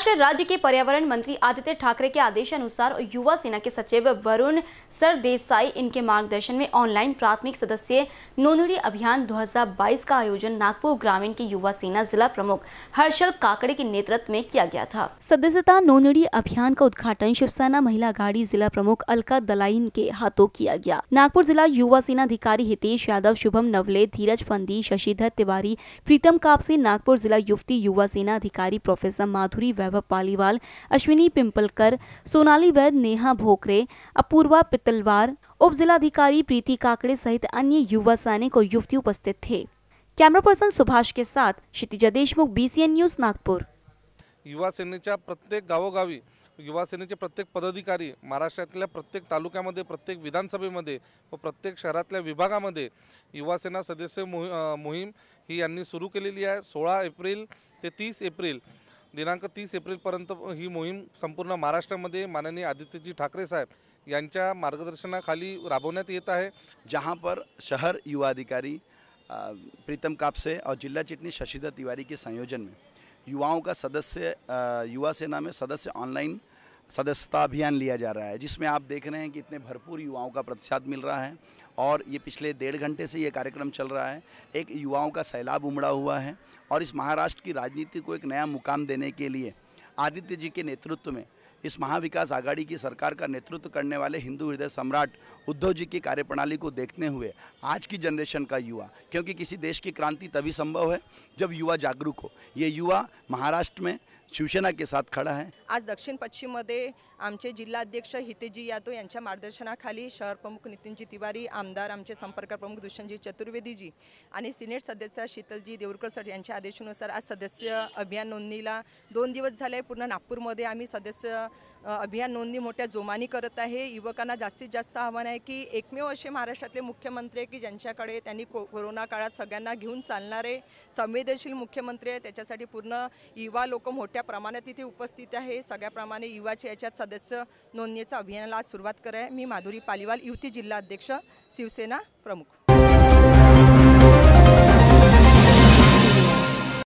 महाराष्ट्र राज्य के पर्यावरण मंत्री आदित्य ठाकरे के आदेश अनुसार युवा सेना के सचिव वरुण सरदेसाई इनके मार्गदर्शन में ऑनलाइन प्राथमिक सदस्य नोनुड़ी अभियान 2022 का आयोजन नागपुर ग्रामीण के युवा सेना जिला प्रमुख हर्षल काकड़े के नेतृत्व में किया गया था सदस्यता नोनुड़ी अभियान का उद्घाटन शिवसेना महिला अघाड़ी जिला प्रमुख अलका दलाइन के हाथों किया गया नागपुर जिला युवा सेना अधिकारी हितेश यादव शुभम नवले धीरज फंदी शशिधर तिवारी प्रीतम कापसे नागपुर जिला युवती युवा सेना अधिकारी प्रोफेसर माधुरी वैभव पालीवाल अश्विनी पिंपलकर सोनाली वैद नेहा भोकरे अपूर्वा पितलवार उपजिलाधिकारी प्रीति काकड़े सहित अन्य युवा सैनिक और युवती उपस्थित थे कैमरा पर्सन सुभाष के साथ क्षितिजा देशमुख बीसीएन न्यूज नागपुर युवा सेनेच्या प्रत्येक गावोगावी युवा सेनेचे प्रत्येक पदाधिकारी महाराष्ट्रातल्या प्रत्येक तालुक्यामध्ये प्रत्येक विधानसभेमध्ये व प्रत्येक शहरातल्या विभागामध्ये युवासेना सदस्य मोहि मोहीम ही यांनी सुरू केलेली आहे सोळा एप्रिल ते तीस एप्रिल दिनांक तीस एप्रिलपर्यंत ही मोहीम संपूर्ण महाराष्ट्रामध्ये माननीय आदित्यजी ठाकरे साहब यांच्या मार्गदर्शनाखाली राबवण्यात येत आहे जहाँ पर शहर युवा अधिकारी प्रीतम कापसे और जिला चिटनी शशिधर तिवारी के संयोजन में युवाओं का सदस्य युवा सेना में सदस्य ऑनलाइन सदस्यता अभियान लिया जा रहा है जिसमें आप देख रहे हैं कि इतने भरपूर युवाओं का प्रतिशत मिल रहा है और ये पिछले डेढ़ घंटे से ये कार्यक्रम चल रहा है एक युवाओं का सैलाब उमड़ा हुआ है और इस महाराष्ट्र की राजनीति को एक नया मुकाम देने के लिए आदित्य जी के नेतृत्व में इस महाविकास आघाड़ी की सरकार का नेतृत्व करने वाले हिंदू हृदय सम्राट उद्धव जी की कार्यप्रणाली को देखते हुए आज की जनरेशन का युवा क्योंकि किसी देश की क्रांति तभी संभव है जब युवा जागरूक हो ये युवा महाराष्ट्र में शिवसेना के साथ खड़ा है आज दक्षिण पश्चिम मध्ये आमचे जिल्हाध्यक्ष हितेजी यादव यांच्या मार्गदर्शनाखाली शहर प्रमुख नितीनजी तिवारी आमदार आमचे संपर्क प्रमुख दुष्यंतजी चतुर्वेदीजी आणि सिनेट सदस्य शीतलजी देवरकर सर यांच्या आदेशानुसार आज सदस्य अभियान नोंदणीला दोन दिवस झाले पूर्ण नागपूरमध्ये आम्ही सदस्य अभियान नोंदणी मोठ्या जोमाने करत आहे युवकांना जास्तीत जास्त आव्हान आहे की एकमेव असे महाराष्ट्रातले मुख्यमंत्री आहे की ज्यांच्याकडे त्यांनी को कोरोना काळात सगळ्यांना घेऊन चालणारे संवेदनशील मुख्यमंत्री आहे त्याच्यासाठी पूर्ण युवा लोक मोठ्या प्रमाणात इथे उपस्थित आहे सगळ्याप्रमाणे युवाचे याच्यात सदस्य नोंदणीचं अभियानाला आज सुरुवात कराय मी माधुरी पालिवाल युती जिल्हा अध्यक्ष शिवसेना प्रमुख